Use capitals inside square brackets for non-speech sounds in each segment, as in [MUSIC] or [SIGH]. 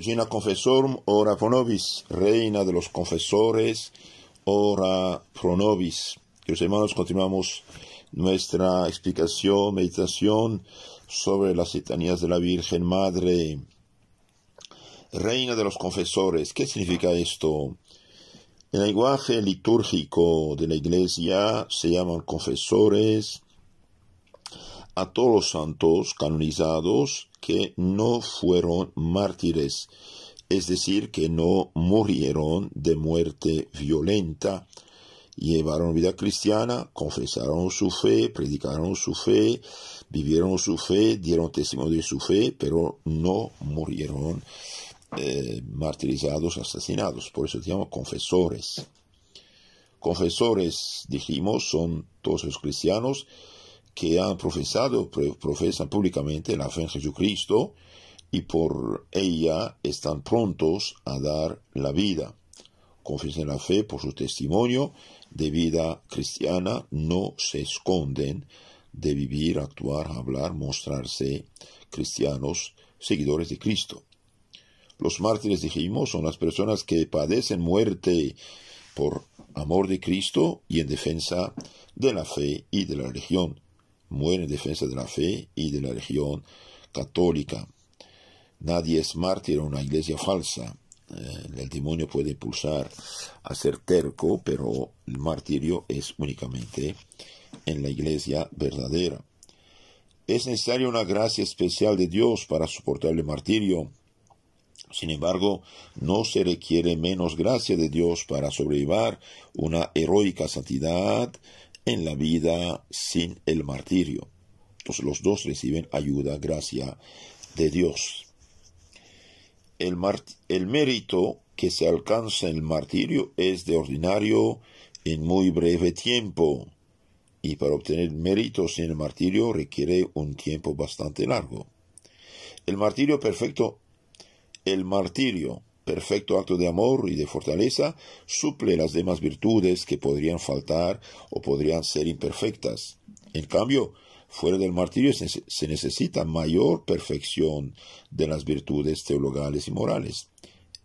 Regina confesorum ora pro nobis. Reina de los confesores, ora pro nobis. Queridos hermanos, continuamos nuestra explicación, meditación sobre las titanías de la Virgen Madre. Reina de los confesores, ¿qué significa esto? En el lenguaje litúrgico de la Iglesia se llaman confesores a todos los santos canonizados que no fueron mártires, es decir, que no murieron de muerte violenta. Llevaron vida cristiana, confesaron su fe, predicaron su fe, vivieron su fe, dieron testimonio de su fe, pero no murieron eh, martirizados, asesinados. Por eso se llama confesores. Confesores, dijimos, son todos los cristianos que han profesado, profesan públicamente la fe en Jesucristo y por ella están prontos a dar la vida. Confiesan la fe por su testimonio de vida cristiana, no se esconden de vivir, actuar, hablar, mostrarse cristianos, seguidores de Cristo. Los mártires, dijimos, son las personas que padecen muerte por amor de Cristo y en defensa de la fe y de la religión muere en defensa de la fe y de la religión católica. Nadie es mártir en una iglesia falsa. Eh, el demonio puede impulsar a ser terco, pero el martirio es únicamente en la iglesia verdadera. Es necesaria una gracia especial de Dios para soportar el martirio. Sin embargo, no se requiere menos gracia de Dios para sobrevivir una heroica santidad en la vida sin el martirio. los dos reciben ayuda, gracia de Dios. El, mérito que se alcanza en el martirio es de ordinario en muy breve tiempo y para obtener mérito sin el martirio requiere un tiempo bastante largo. El martirio perfecto, el martirio perfecto acto de amor y de fortaleza suple las demás virtudes que podrían faltar o podrían ser imperfectas. En cambio, fuera del martirio se necesita mayor perfección de las virtudes teologales y morales.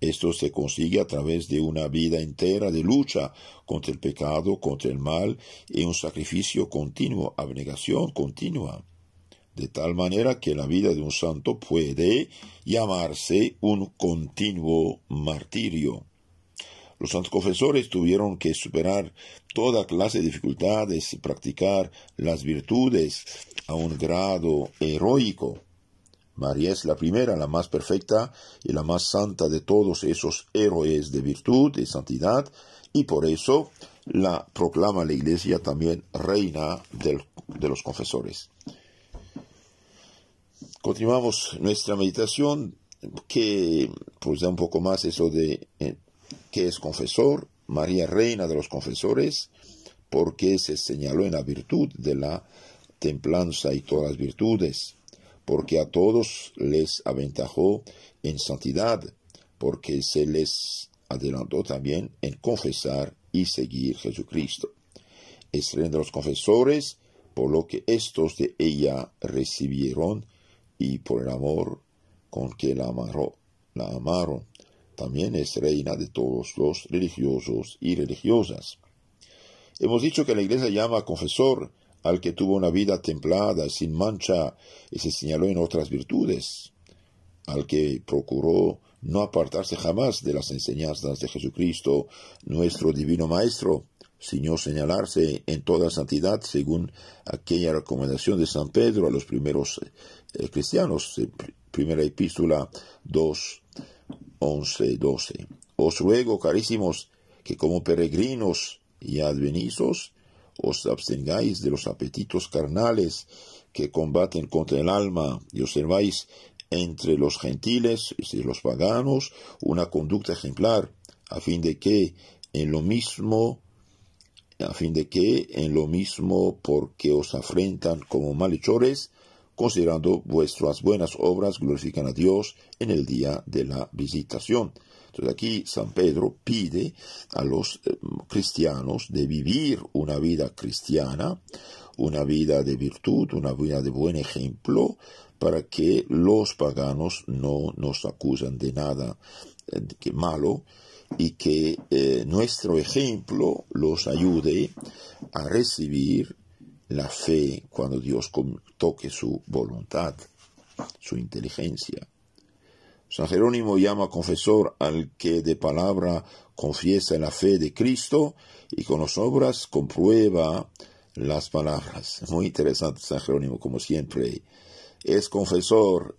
Esto se consigue a través de una vida entera de lucha contra el pecado, contra el mal y un sacrificio continuo, abnegación continua de tal manera que la vida de un santo puede llamarse un continuo martirio. Los santos confesores tuvieron que superar toda clase de dificultades y practicar las virtudes a un grado heroico. María es la primera, la más perfecta y la más santa de todos esos héroes de virtud y santidad, y por eso la proclama la Iglesia también reina de los confesores. Continuamos nuestra meditación que pues da un poco más eso de eh, que es confesor, María Reina de los Confesores, porque se señaló en la virtud de la templanza y todas las virtudes, porque a todos les aventajó en santidad, porque se les adelantó también en confesar y seguir Jesucristo. Es reina de los confesores, por lo que estos de ella recibieron y por el amor con que la, la amaron. También es reina de todos los religiosos y religiosas. Hemos dicho que la iglesia llama a confesor al que tuvo una vida templada, sin mancha, y se señaló en otras virtudes, al que procuró no apartarse jamás de las enseñanzas de Jesucristo, nuestro divino Maestro, sino señalarse en toda santidad según aquella recomendación de San Pedro a los primeros eh, eh, cristianos, eh, primera epístola 2, 11, 12. Os ruego, carísimos, que como peregrinos y advenizos os abstengáis de los apetitos carnales que combaten contra el alma y observáis entre los gentiles y los paganos una conducta ejemplar, a fin de que en lo mismo a fin de que en lo mismo porque os afrentan como malhechores, considerando vuestras buenas obras, glorifican a Dios en el día de la visitación. Entonces aquí San Pedro pide a los eh, cristianos de vivir una vida cristiana, una vida de virtud, una vida de buen ejemplo, para que los paganos no nos acusan de nada eh, de malo, y que eh, nuestro ejemplo los ayude a recibir la fe cuando Dios toque su voluntad, su inteligencia. San Jerónimo llama confesor al que de palabra confiesa la fe de Cristo y con las obras comprueba las palabras. [LAUGHS] Muy interesante San Jerónimo, como siempre. Es confesor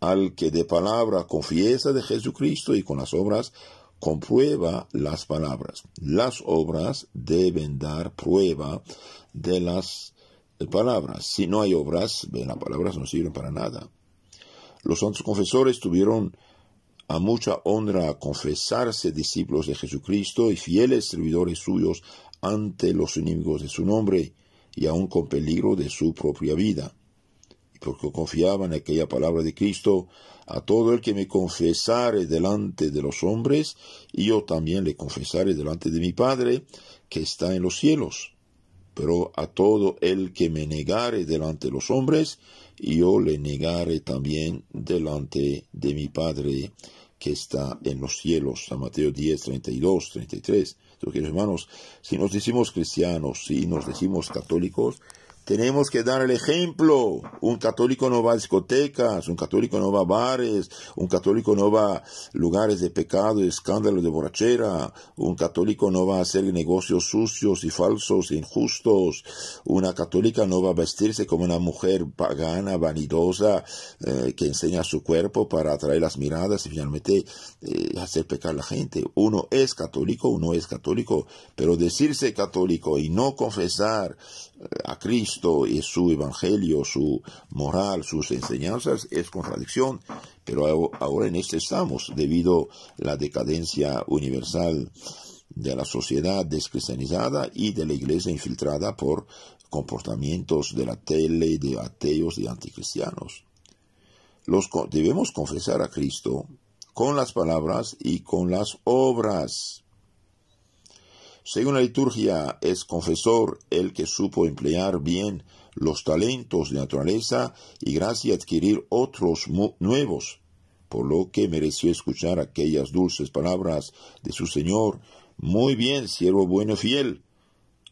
al que de palabra confiesa de Jesucristo y con las obras comprueba las palabras. Las obras deben dar prueba de las palabras. Si no hay obras, las palabras no sirven para nada. Los santos confesores tuvieron a mucha honra confesarse discípulos de Jesucristo y fieles servidores suyos ante los enemigos de su nombre y aun con peligro de su propia vida. Y porque confiaban en aquella palabra de Cristo, a todo el que me confesare delante de los hombres, yo también le confesaré delante de mi Padre, que está en los cielos. Pero a todo el que me negare delante de los hombres, yo le negaré también delante de mi Padre, que está en los cielos. San Mateo 10, 32, 33. hermanos, si nos decimos cristianos, si nos decimos católicos, tenemos que dar el ejemplo. Un católico no va a discotecas, un católico no va a bares, un católico no va a lugares de pecado, de escándalos de borrachera, un católico no va a hacer negocios sucios y falsos, e injustos, una católica no va a vestirse como una mujer pagana, vanidosa, eh, que enseña su cuerpo para atraer las miradas y finalmente eh, hacer pecar a la gente. Uno es católico, uno es católico, pero decirse católico y no confesar eh, a Cristo, Cristo y su evangelio, su moral, sus enseñanzas, es contradicción, pero ahora en este estamos, debido a la decadencia universal de la sociedad descristianizada y de la iglesia infiltrada por comportamientos de la tele, y de ateos y anticristianos. Los, debemos confesar a Cristo con las palabras y con las obras. Según la liturgia, es confesor el que supo emplear bien los talentos de naturaleza y gracia adquirir otros nuevos, por lo que mereció escuchar aquellas dulces palabras de su Señor. Muy bien, siervo bueno y fiel.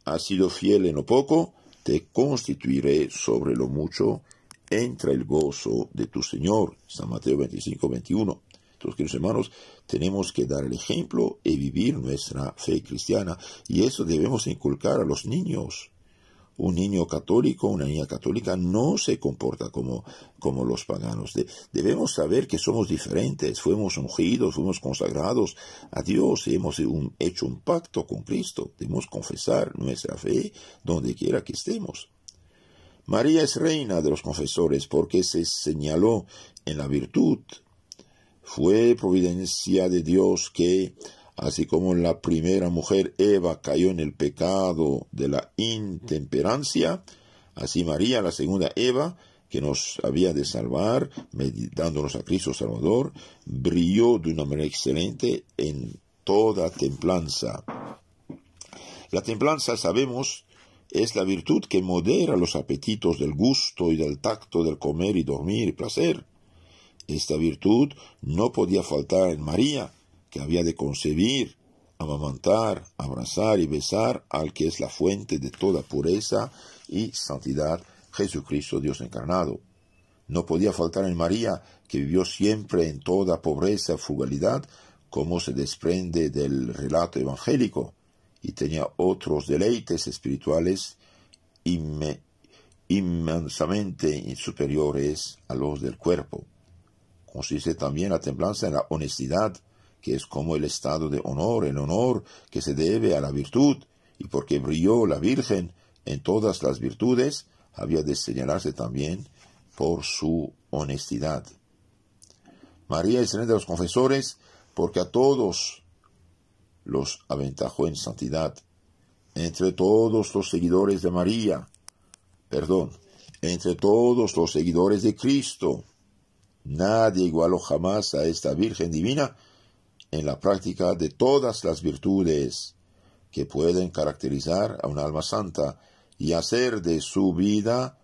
Has sido fiel en lo poco, te constituiré sobre lo mucho. Entra el gozo de tu Señor. San Mateo 25, 21 queridos hermanos, tenemos que dar el ejemplo y vivir nuestra fe cristiana. Y eso debemos inculcar a los niños. Un niño católico, una niña católica no se comporta como, como los paganos. debemos saber que somos diferentes, fuimos ungidos, fuimos consagrados a Dios y hemos hecho un pacto con Cristo. Debemos confesar nuestra fe donde quiera que estemos. María es reina de los confesores porque se señaló en la virtud fue providencia de Dios que, así como la primera mujer Eva cayó en el pecado de la intemperancia, así María, la segunda Eva, que nos había de salvar, meditándonos a Cristo Salvador, brilló de una manera excelente en toda templanza. La templanza, sabemos, es la virtud que modera los apetitos del gusto y del tacto del comer y dormir y placer. Esta virtud no podía faltar en María, que había de concebir, amamantar, abrazar y besar al que es la fuente de toda pureza y santidad, Jesucristo Dios encarnado. No podía faltar en María, que vivió siempre en toda pobreza y frugalidad, como se desprende del relato evangélico, y tenía otros deleites espirituales inmensamente superiores a los del cuerpo dice también la templanza en la honestidad, que es como el estado de honor, el honor que se debe a la virtud, y porque brilló la Virgen en todas las virtudes, había de señalarse también por su honestidad. María es reina de los confesores, porque a todos los aventajó en santidad. Entre todos los seguidores de María, perdón, entre todos los seguidores de Cristo, Nadie igualó jamás a esta Virgen Divina en la práctica de todas las virtudes que pueden caracterizar a un alma santa y hacer de su vida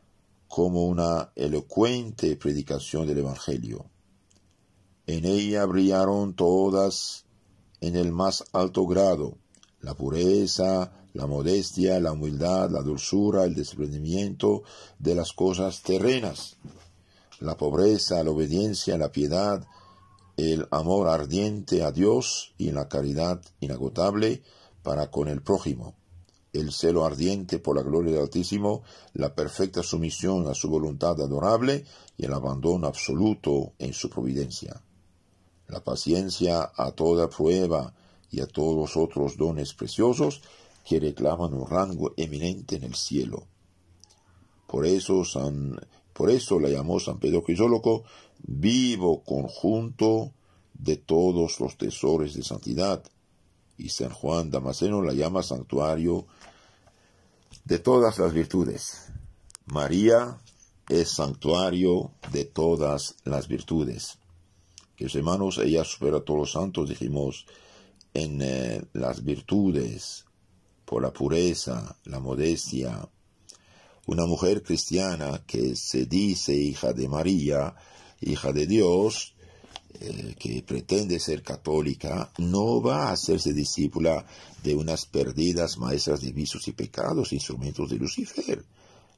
como una elocuente predicación del Evangelio. En ella brillaron todas en el más alto grado, la pureza, la modestia, la humildad, la dulzura, el desprendimiento de las cosas terrenas, la pobreza, la obediencia, la piedad, el amor ardiente a Dios y la caridad inagotable para con el prójimo, el celo ardiente por la gloria del Altísimo, la perfecta sumisión a su voluntad adorable y el abandono absoluto en su providencia. La paciencia a toda prueba y a todos otros dones preciosos que reclaman un rango eminente en el cielo. Por eso San por eso la llamó San Pedro Crisóloco vivo conjunto de todos los tesores de santidad. Y San Juan Damasceno la llama santuario de todas las virtudes. María es santuario de todas las virtudes. Queridos hermanos, ella supera a todos los santos, dijimos, en eh, las virtudes, por la pureza, la modestia, una mujer cristiana que se dice hija de María, hija de Dios, eh, que pretende ser católica, no va a hacerse discípula de unas perdidas maestras de vicios y pecados, instrumentos de Lucifer.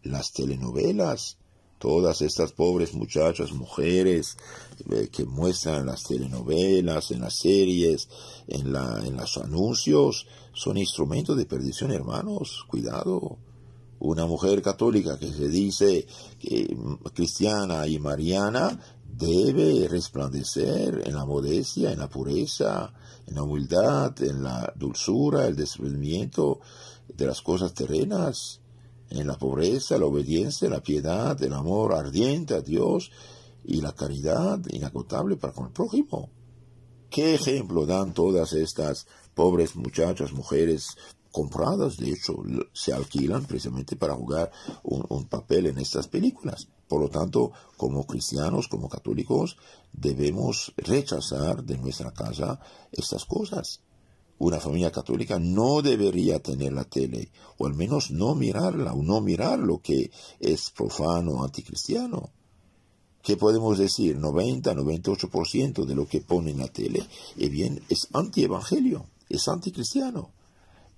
Las telenovelas, todas estas pobres muchachas, mujeres eh, que muestran las telenovelas, en las series, en, la, en los anuncios, son instrumentos de perdición, hermanos, cuidado una mujer católica que se dice mm, cristiana y mariana debe resplandecer en la modestia, en la pureza, en la humildad, en la dulzura, el desprendimiento de las cosas terrenas, en la pobreza, la obediencia, la piedad, el amor ardiente a Dios y la caridad inagotable para con el prójimo. ¿Qué ejemplo dan todas estas pobres muchachas, mujeres, compradas, de hecho, se alquilan precisamente para jugar un, papel en estas películas. Por lo tanto, como cristianos, como católicos, debemos rechazar de nuestra casa estas cosas. Una familia católica no debería tener la tele, o al menos no mirarla, o no mirar lo que es profano, anticristiano. ¿Qué podemos decir? 90, 98% de lo que pone en la tele, eh bien, es antievangelio, es anticristiano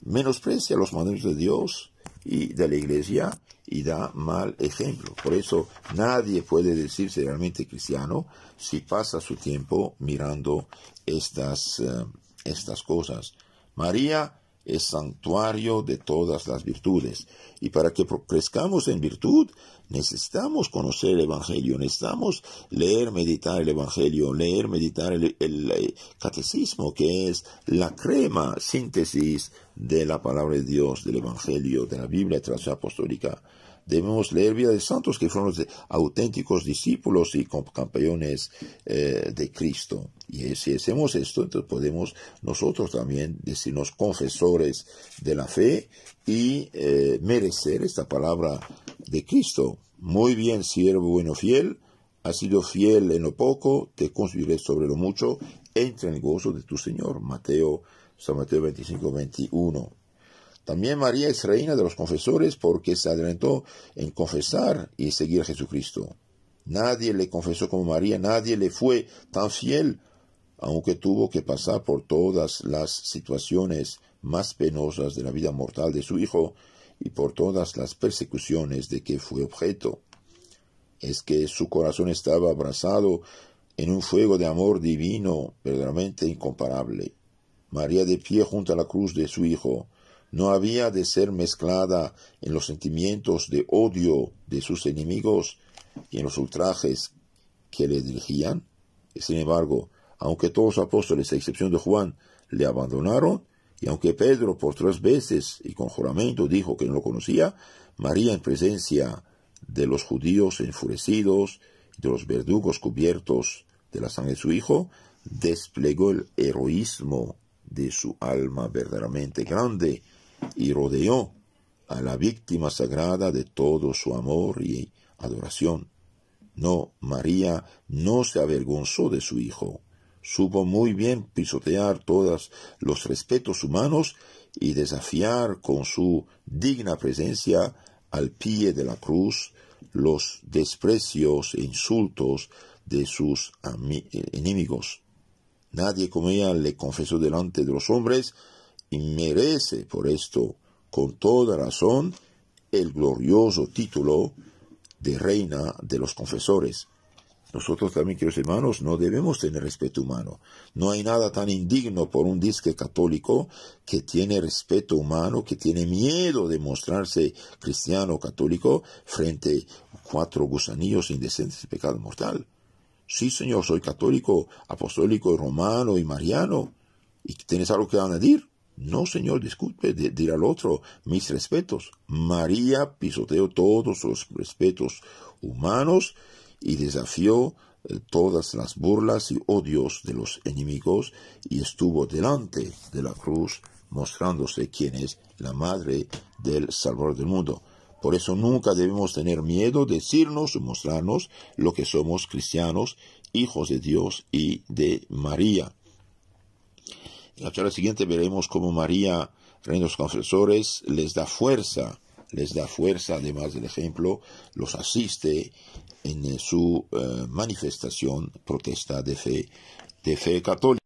menosprecia los mandamientos de Dios y de la iglesia y da mal ejemplo. Por eso nadie puede decirse realmente cristiano si pasa su tiempo mirando estas, eh, estas cosas. María es santuario de todas las virtudes. Y para que crezcamos en virtud, necesitamos conocer el Evangelio, necesitamos leer, meditar el Evangelio, leer, meditar el, eh, catecismo, que es la crema, síntesis de la palabra de Dios, del Evangelio, de la Biblia de apostólica. Debemos leer vida de santos que fueron los auténticos discípulos y campeones eh, de Cristo. Y eh, si hacemos esto, entonces podemos nosotros también decirnos confesores de la fe y eh, merecer esta palabra de Cristo. Muy bien, siervo bueno fiel, has sido fiel en lo poco, te construiré sobre lo mucho, entra en el gozo de tu Señor. Mateo, San Mateo 25, 21. También María es reina de los confesores porque se adelantó en confesar y seguir a Jesucristo. Nadie le confesó como María, nadie le fue tan fiel, aunque tuvo que pasar por todas las situaciones más penosas de la vida mortal de su hijo y por todas las persecuciones de que fue objeto. Es que su corazón estaba abrazado en un fuego de amor divino verdaderamente incomparable. María de pie junto a la cruz de su hijo, no había de ser mezclada en los sentimientos de odio de sus enemigos y en los ultrajes que le dirigían. Sin embargo, aunque todos los apóstoles, a excepción de Juan, le abandonaron, y aunque Pedro por tres veces y con juramento dijo que no lo conocía, María en presencia de los judíos enfurecidos y de los verdugos cubiertos de la sangre de su hijo, desplegó el heroísmo de su alma verdaderamente grande y rodeó a la víctima sagrada de todo su amor y adoración. No, María no se avergonzó de su hijo. Supo muy bien pisotear todos los respetos humanos y desafiar con su digna presencia al pie de la cruz los desprecios e insultos de sus eh, enemigos. Nadie como ella le confesó delante de los hombres y merece por esto con toda razón el glorioso título de reina de los confesores. Nosotros también, queridos hermanos, no debemos tener respeto humano. No hay nada tan indigno por un disque católico que tiene respeto humano, que tiene miedo de mostrarse cristiano católico frente a cuatro gusanillos indecentes de pecado mortal. Sí, Señor, soy católico, apostólico, romano y mariano. ¿Y tienes algo que añadir? No, señor, disculpe, dirá el otro, mis respetos. María pisoteó todos los respetos humanos y desafió eh, todas las burlas y odios de los enemigos y estuvo delante de la cruz mostrándose quién es la madre del Salvador del mundo. Por eso nunca debemos tener miedo de decirnos o mostrarnos lo que somos cristianos, hijos de Dios y de María. En la charla siguiente veremos cómo María, reina de los confesores, les da fuerza, les da fuerza, además del ejemplo, los asiste en su eh, manifestación, protesta de fe, de fe católica.